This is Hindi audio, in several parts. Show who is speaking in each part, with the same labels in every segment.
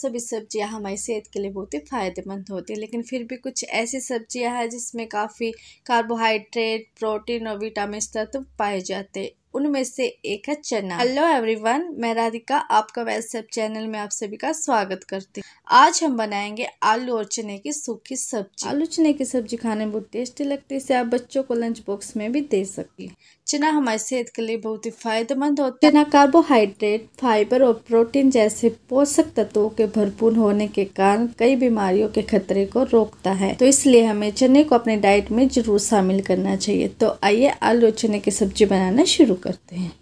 Speaker 1: सभी सब्जियां हमारी सेहत के लिए बहुत ही फ़ायदेमंद होती है लेकिन फिर भी कुछ ऐसी सब्जियां हैं जिसमें काफ़ी कार्बोहाइड्रेट प्रोटीन और विटामिन तत्व तो पाए जाते हैं उनमें से एक है चना हेलो एवरीवन मैं राधिका आपका वेस्ट चैनल में आप सभी का स्वागत करती हूँ आज हम बनाएंगे आलू और चने की सूखी सब्जी आलू चने की सब्जी खाने में बहुत टेस्टी लगती है इसे आप बच्चों को लंच बॉक्स में भी दे सकती हैं चना हमारे सेहत के लिए बहुत ही फायदेमंद होता है चना कार्बोहाइड्रेट फाइबर और प्रोटीन जैसे पोषक तत्वों के भरपूर होने के कारण कई बीमारियों के खतरे को रोकता है तो इसलिए हमें चने को अपने डाइट में जरूर शामिल करना चाहिए तो आइए आलू चने की सब्जी बनाना शुरू करते हैं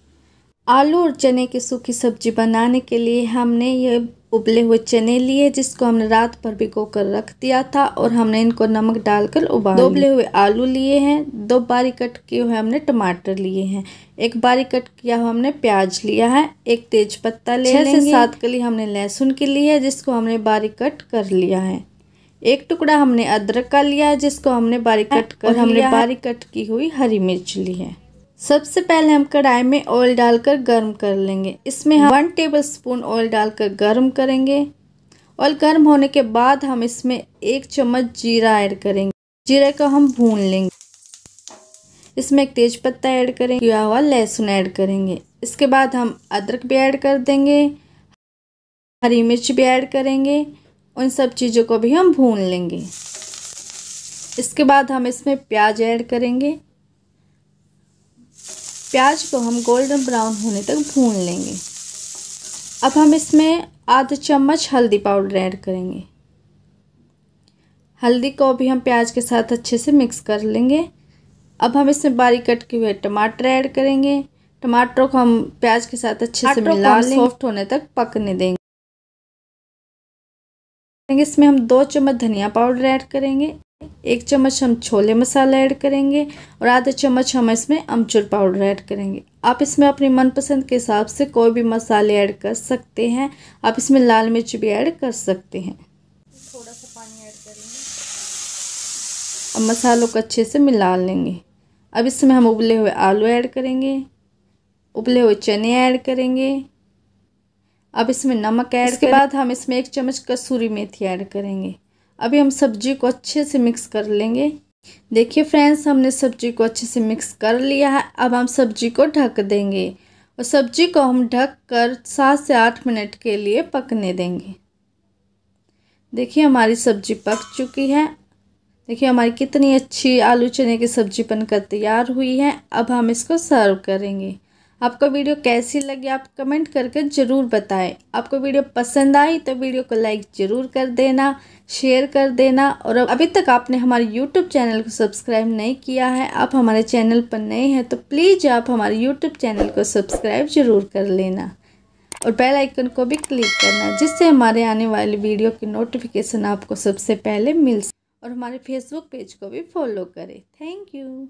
Speaker 1: आलू और चने की सूखी सब्जी बनाने के लिए हमने ये उबले हुए चने लिए जिसको हमने रात भर भिगो कर रख दिया था और हमने इनको नमक डालकर उबाल दो उबले हुए आलू लिए हैं दो बारी कट किए हुए हमने टमाटर लिए हैं एक बारी कट किया हुआ हमने प्याज लिया है एक तेज पत्ता ले है सात कली हमने लहसुन की ली है जिसको हमने बारी कट कर लिया है एक टुकड़ा हमने अदरक का लिया है जिसको हमने बारी हाँ, कट कर हमने बारी कट की हुई हरी मिर्च ली है सबसे पहले हम कढ़ाई में ऑयल डालकर गर्म कर लेंगे इसमें हम वन टेबल स्पून ऑयल डालकर गर्म करेंगे और गर्म होने के बाद हम इसमें एक चम्मच जीरा ऐड करेंगे जीरे को हम भून लेंगे इसमें एक तेज पत्ता ऐड करें किया हुआ लहसुन ऐड करेंगे इसके बाद हम अदरक भी ऐड कर देंगे हरी मिर्च भी ऐड करेंगे उन सब चीज़ों को भी हम भून लेंगे इसके बाद हम इसमें प्याज ऐड करेंगे प्याज को हम गोल्डन ब्राउन होने तक भून लेंगे अब हम इसमें आधा चम्मच हल्दी पाउडर ऐड करेंगे हल्दी को भी हम प्याज के साथ अच्छे से मिक्स कर लेंगे अब हम इसमें बारीक कट के हुए टमाटर ऐड करेंगे टमाटरों को हम प्याज के साथ अच्छे से मिला सॉफ्ट होने तक पकने देंगे इसमें हम दो चम्मच धनिया पाउडर ऐड करेंगे एक चम्मच हम छोले मसाला ऐड करेंगे और आधा चम्मच हम इसमें अमचूर पाउडर ऐड करेंगे आप इसमें अपने मनपसंद के हिसाब से कोई भी मसाले ऐड कर सकते हैं आप इसमें लाल मिर्च भी ऐड कर सकते हैं थोड़ा सा पानी ऐड करेंगे अब मसालों को अच्छे से मिला लेंगे अब इसमें हम उबले हुए आलू ऐड करेंगे उबले हुए चने ऐड करेंगे अब इसमें नमक ऐड के बाद हम इसमें एक चम्मच कसूरी मेथी ऐड करेंगे अभी हम सब्जी को अच्छे से मिक्स कर लेंगे देखिए फ्रेंड्स हमने सब्जी को अच्छे से मिक्स कर लिया है अब हम सब्जी को ढक देंगे और सब्जी को हम ढक कर सात से आठ मिनट के लिए पकने देंगे देखिए हमारी सब्जी पक चुकी है देखिए हमारी कितनी अच्छी आलू चने की सब्जी बनकर तैयार हुई है अब हम इसको सर्व करेंगे आपको वीडियो कैसी लगी आप कमेंट करके ज़रूर बताएं आपको वीडियो पसंद आई तो वीडियो को लाइक ज़रूर कर देना शेयर कर देना और अभी तक आपने हमारे यूट्यूब चैनल को सब्सक्राइब नहीं किया है आप हमारे चैनल पर नए हैं तो प्लीज़ आप हमारे यूट्यूब चैनल को सब्सक्राइब ज़रूर कर लेना और बेल आइकन को भी क्लिक करना जिससे हमारे आने वाली वीडियो की नोटिफिकेशन आपको सबसे पहले मिल और हमारे फेसबुक पेज को भी फॉलो करें थैंक यू